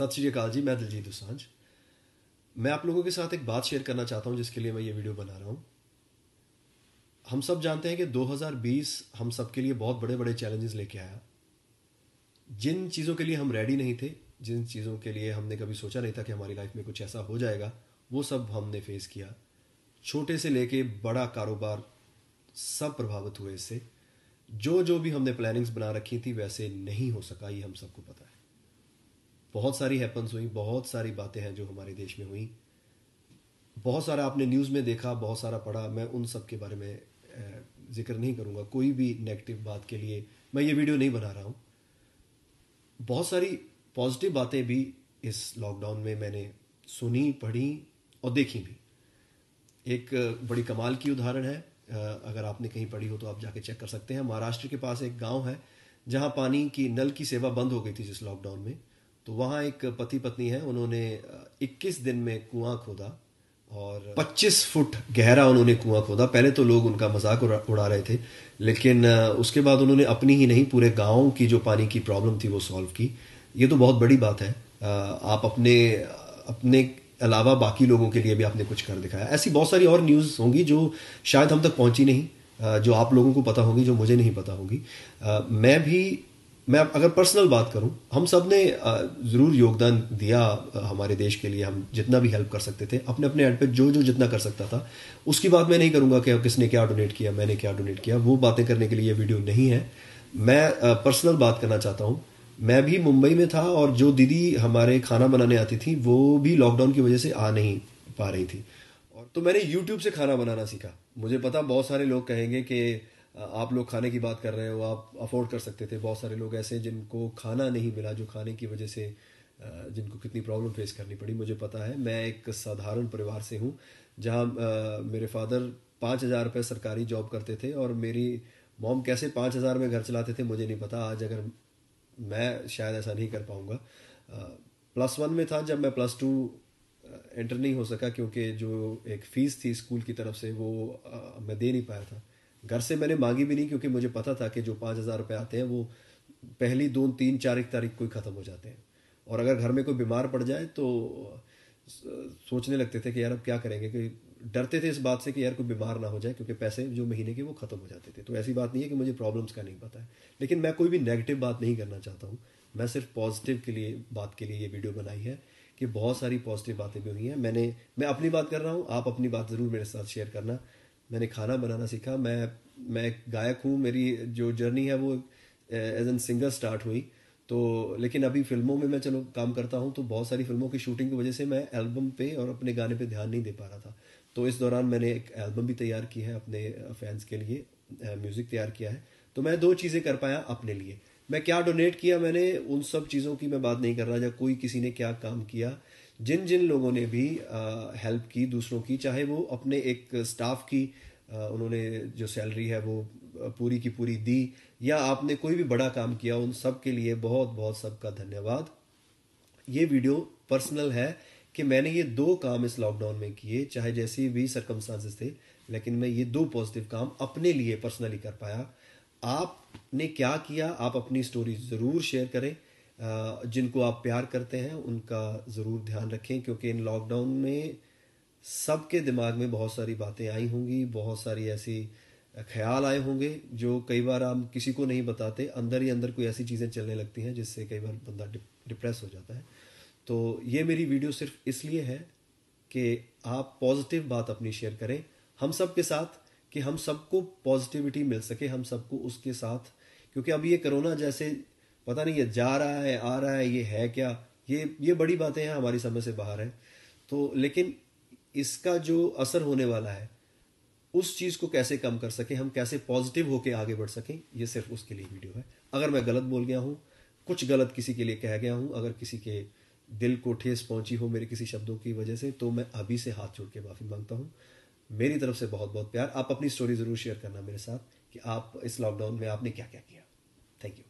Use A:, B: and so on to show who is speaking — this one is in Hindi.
A: सत श्रीकाल जी मैं दिलजीत दुसांझ मैं आप लोगों के साथ एक बात शेयर करना चाहता हूं जिसके लिए मैं ये वीडियो बना रहा हूं हम सब जानते हैं कि 2020 हम सब के लिए बहुत बड़े बड़े चैलेंजेस लेके आया जिन चीज़ों के लिए हम रेडी नहीं थे जिन चीज़ों के लिए हमने कभी सोचा नहीं था कि हमारी लाइफ में कुछ ऐसा हो जाएगा वो सब हमने फेस किया छोटे से लेके बड़ा कारोबार सब प्रभावित हुए इससे जो जो भी हमने प्लानिंग्स बना रखी थी वैसे नहीं हो सका ये हम सबको पता है बहुत सारी हैपन्स हुई बहुत सारी बातें हैं जो हमारे देश में हुई बहुत सारा आपने न्यूज़ में देखा बहुत सारा पढ़ा मैं उन सब के बारे में जिक्र नहीं करूँगा कोई भी नेगेटिव बात के लिए मैं ये वीडियो नहीं बना रहा हूँ बहुत सारी पॉजिटिव बातें भी इस लॉकडाउन में मैंने सुनी पढ़ी और देखी भी एक बड़ी कमाल की उदाहरण है अगर आपने कहीं पढ़ी हो तो आप जाके चेक कर सकते हैं महाराष्ट्र के पास एक गांव है जहां पानी की नल की सेवा बंद हो गई थी जिस लॉकडाउन में तो वहाँ एक पति पत्नी है उन्होंने 21 दिन में कुआं खोदा और 25 फुट गहरा उन्होंने कुआं खोदा पहले तो लोग उनका मजाक उड़ा रहे थे लेकिन उसके बाद उन्होंने अपनी ही नहीं पूरे गांव की जो पानी की प्रॉब्लम थी वो सॉल्व की ये तो बहुत बड़ी बात है आप अपने अपने अलावा बाकी लोगों के लिए भी आपने कुछ कर दिखाया ऐसी बहुत सारी और न्यूज़ होंगी जो शायद हम तक पहुंची नहीं जो आप लोगों को पता होगी जो मुझे नहीं पता होगी मैं भी मैं अगर पर्सनल बात करूं हम सब ने ज़रूर योगदान दिया हमारे देश के लिए हम जितना भी हेल्प कर सकते थे अपने अपने एंड पे जो जो जितना कर सकता था उसकी बात मैं नहीं करूंगा कि किसने क्या डोनेट किया मैंने क्या डोनेट किया वो बातें करने के लिए ये वीडियो नहीं है मैं पर्सनल बात करना चाहता हूँ मैं भी मुंबई में था और जो दीदी हमारे खाना बनाने आती थी वो भी लॉकडाउन की वजह से आ नहीं पा रही थी और तो मैंने यूट्यूब से खाना बनाना सीखा मुझे पता बहुत सारे लोग कहेंगे कि आप लोग खाने की बात कर रहे हो आप अफोर्ड कर सकते थे बहुत सारे लोग ऐसे जिनको खाना नहीं मिला जो खाने की वजह से जिनको कितनी प्रॉब्लम फेस करनी पड़ी मुझे पता है मैं एक साधारण परिवार से हूँ जहाँ मेरे फादर पाँच हज़ार रुपये सरकारी जॉब करते थे और मेरी मॉम कैसे पाँच हज़ार में घर चलाते थे मुझे नहीं पता आज अगर मैं शायद ऐसा नहीं कर पाऊँगा प्लस वन में था जब मैं प्लस टू एंटर नहीं हो सका क्योंकि जो एक फ़ीस थी स्कूल की तरफ से वो मैं दे नहीं पाया था घर से मैंने मांगी भी नहीं क्योंकि मुझे पता था कि जो पाँच हज़ार रुपये आते हैं वो पहली दो तीन चार एक तारीख को ही ख़त्म हो जाते हैं और अगर घर में कोई बीमार पड़ जाए तो सोचने लगते थे कि यार अब क्या करेंगे कि डरते थे इस बात से कि यार कोई बीमार ना हो जाए क्योंकि पैसे जो महीने के वो ख़त्म हो जाते थे तो ऐसी बात नहीं है कि मुझे प्रॉब्लम्स का नहीं पता है लेकिन मैं कोई भी नेगेटिव बात नहीं करना चाहता हूँ मैं सिर्फ पॉजिटिव के लिए बात के लिए ये वीडियो बनाई है कि बहुत सारी पॉजिटिव बातें भी हुई हैं मैंने मैं अपनी बात कर रहा हूँ आप अपनी बात ज़रूर मेरे साथ शेयर करना मैंने खाना बनाना सीखा मैं मैं गायक हूँ मेरी जो जर्नी है वो एज एन सिंगर स्टार्ट हुई तो लेकिन अभी फिल्मों में मैं चलो काम करता हूँ तो बहुत सारी फिल्मों की शूटिंग की वजह से मैं एल्बम पे और अपने गाने पे ध्यान नहीं दे पा रहा था तो इस दौरान मैंने एक एल्बम भी तैयार की है अपने फैंस के लिए म्यूज़िक तैयार किया है तो मैं दो चीज़ें कर पाया अपने लिए मैं क्या डोनेट किया मैंने उन सब चीज़ों की मैं बात नहीं कर रहा या कोई किसी ने क्या काम किया जिन जिन लोगों ने भी हेल्प की दूसरों की चाहे वो अपने एक स्टाफ की उन्होंने जो सैलरी है वो पूरी की पूरी दी या आपने कोई भी बड़ा काम किया उन सब के लिए बहुत बहुत सबका धन्यवाद ये वीडियो पर्सनल है कि मैंने ये दो काम इस लॉकडाउन में किए चाहे जैसे भी सरकमस्टांसेस थे लेकिन मैं ये दो पॉजिटिव काम अपने लिए पर्सनली कर पाया आपने क्या किया आप अपनी स्टोरी ज़रूर शेयर करें जिनको आप प्यार करते हैं उनका ज़रूर ध्यान रखें क्योंकि इन लॉकडाउन में सबके दिमाग में बहुत सारी बातें आई होंगी बहुत सारी ऐसी ख्याल आए होंगे जो कई बार हम किसी को नहीं बताते अंदर ही अंदर कोई ऐसी चीज़ें चलने लगती हैं जिससे कई बार बंदा डिप्रेस हो जाता है तो ये मेरी वीडियो सिर्फ इसलिए है कि आप पॉजिटिव बात अपनी शेयर करें हम सब के साथ कि हम सबको पॉजिटिविटी मिल सके हम सबको उसके साथ क्योंकि अब ये कोरोना जैसे पता नहीं ये जा रहा है आ रहा है ये है क्या ये ये बड़ी बातें हैं हमारी समझ से बाहर हैं तो लेकिन इसका जो असर होने वाला है उस चीज़ को कैसे कम कर सकें हम कैसे पॉजिटिव होके आगे बढ़ सकें ये सिर्फ उसके लिए वीडियो है अगर मैं गलत बोल गया हूँ कुछ गलत किसी के लिए कह गया हूँ अगर किसी के दिल को ठेस पहुंची हो मेरे किसी शब्दों की वजह से तो मैं अभी से हाथ जोड़ के माफ़ी मांगता हूँ मेरी तरफ से बहुत बहुत प्यार आप अपनी स्टोरी ज़रूर शेयर करना मेरे साथ कि आप इस लॉकडाउन में आपने क्या क्या किया थैंक यू